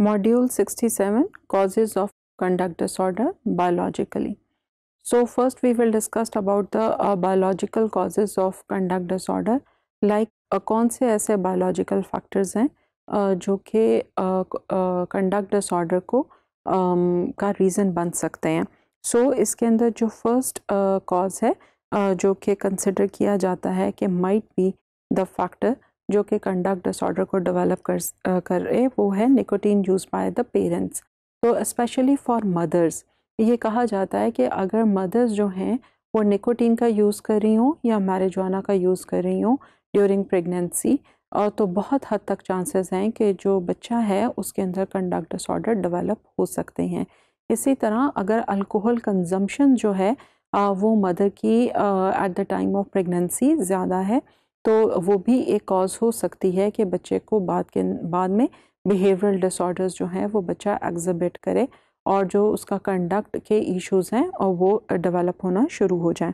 module 67 seven causes of conduct disorder biologically so first we will discussed about the biological causes of conduct disorder like कौन से ऐसे biological factors हैं uh, जो कि uh, conduct disorder uh, को um, का reason बन सकते हैं सो so, इसके अंदर जो फर्स्ट कॉज uh, है uh, जो कि कंसिडर किया जाता है कि माइट बी द फैक्टर जो कि कंडक्ट डिसऑर्डर को डेवलप कर कर रहे वो है nicotine use by the parents तो स्पेशली फॉर मदर्स ये कहा जाता है कि अगर मदर्स जो हैं वो निकोटीन का यूज़ कर रही हों या मैरिजवाना का यूज़ कर रही हों ड्यूरिंग प्रेगनेंसी और तो बहुत हद तक चांसेस हैं कि जो बच्चा है उसके अंदर कंडक्ट डिसऑर्डर डेवलप हो सकते हैं इसी तरह अगर अल्कोहल कंजम्पशन जो है वो मदर की at the time of pregnancy ज़्यादा है तो वो भी एक कॉज हो सकती है कि बच्चे को बाद के बाद में बिहेवियरल डिसऑर्डर्स जो हैं वो बच्चा एग्जिबिट करे और जो उसका कंडक्ट के इश्यूज हैं और वो डेवलप होना शुरू हो जाए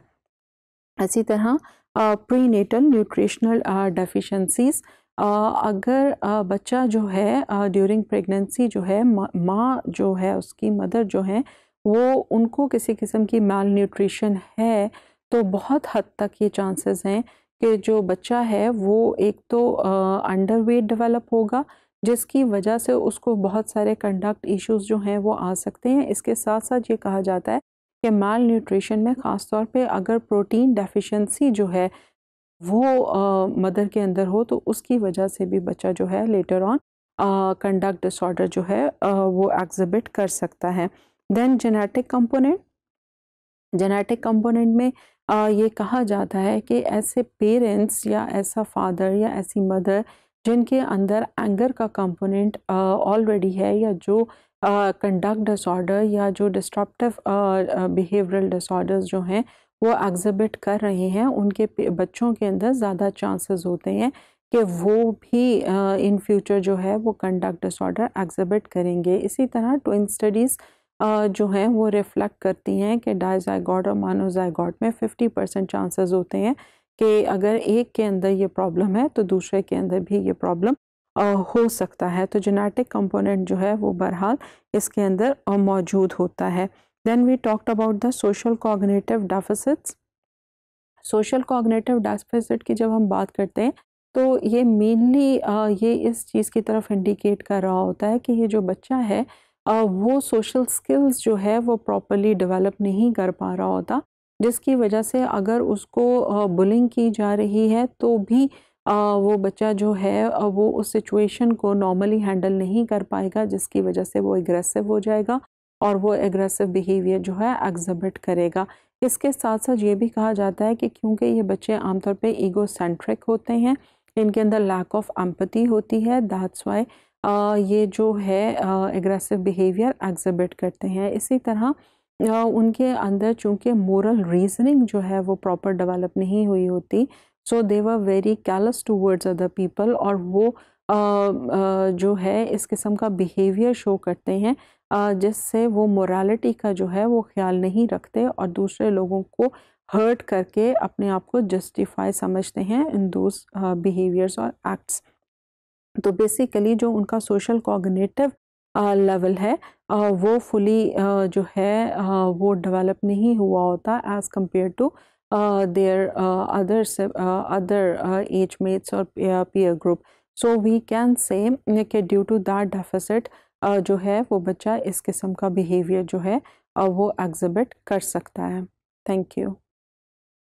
इसी तरह प्री नेटल न्यूट्रिशनल डेफिशेंसीज़ अगर बच्चा जो है ड्यूरिंग प्रेगनेंसी जो है माँ जो है उसकी मदर जो है वो उनको किसी किस्म की माल न्यूट्रिशन है तो बहुत हद तक ये चांसेस हैं कि जो बच्चा है वो एक तो अंडर वेट डेवलप होगा जिसकी वजह से उसको बहुत सारे कंडक्ट इश्यूज जो हैं वो आ सकते हैं इसके साथ साथ ये कहा जाता है कि माल न्यूट्रिशन में ख़ास तौर पे अगर प्रोटीन डेफिशिएंसी जो है वो मदर के अंदर हो तो उसकी वजह से भी बच्चा जो है लेटर ऑन कंडक्ट डिसऑर्डर जो है आ, वो एग्जिबिट कर सकता है then genetic component genetic component में आ, ये कहा जाता है कि ऐसे पेरेंट्स या ऐसा फादर या ऐसी मदर जिनके अंदर एंगर का कंपोनेंट ऑलरेडी है या जो कंडक्ट डिसऑर्डर या जो डिस्ट्रप्टिव बिहेवियरल डिसऑर्डर्स जो हैं वो एग्जिबिट कर रहे हैं उनके बच्चों के अंदर ज़्यादा चांसेस होते हैं कि वो भी इन फ्यूचर जो है वो कंडक्ट डिसऑर्डर एग्जिबिट करेंगे इसी तरह ट्विन स्टडीज़ जो हैं वो रिफ्लेक्ट करती हैं कि डाइजाइगॉड और मानोजाइगॉड में 50 परसेंट चांसेस होते हैं कि अगर एक के अंदर ये प्रॉब्लम है तो दूसरे के अंदर भी ये प्रॉब्लम हो सकता है तो जेनेटिक कंपोनेंट जो है वो बहरहाल इसके अंदर मौजूद होता है then we talked about the social cognitive deficits social cognitive deficit की जब हम बात करते हैं तो ये मेनली ये इस चीज़ की तरफ इंडिकेट कर रहा होता है कि ये जो बच्चा है वो सोशल स्किल्स जो है वो प्रॉपरली डेवलप नहीं कर पा रहा होता जिसकी वजह से अगर उसको बुलिंग की जा रही है तो भी वो बच्चा जो है वो उस सिचुएशन को नॉर्मली हैंडल नहीं कर पाएगा जिसकी वजह से वो एग्रेसिव हो जाएगा और वो एग्रेसिव बिहेवियर जो है एग्जिबिट करेगा इसके साथ साथ ये भी कहा जाता है कि क्योंकि ये बच्चे आमतौर पे ईगो सेंट्रिक होते हैं इनके अंदर लैक ऑफ एम्पति होती है दैट्स वाई ये जो है एग्रेसिव बिहेवियर एग्जिबिट करते हैं इसी तरह उनके अंदर चूँकि मोरल रीजनिंग जो है वो प्रॉपर डेवलप नहीं हुई होती so they were very callous towards other people और वो जो है इस किस्म का बिहेवियर शो करते हैं जिससे वो मोरालिटी का जो है वो ख्याल नहीं रखते और दूसरे लोगों को हर्ट करके अपने आप को जस्टिफाई समझते हैं इन दोज बिहेवियर्स और एक्ट्स तो बेसिकली जो उनका सोशल कॉग्नेटिव लेवल है आ, वो फुली आ, जो है आ, वो डेवलप नहीं हुआ होता as compare to their other other age mates और peer group so we can say कि ड्यू टू दैट डेफिसिट जो है वो बच्चा इस किस्म का बिहेवियर जो है वो एग्जिबिट कर सकता है थैंक यू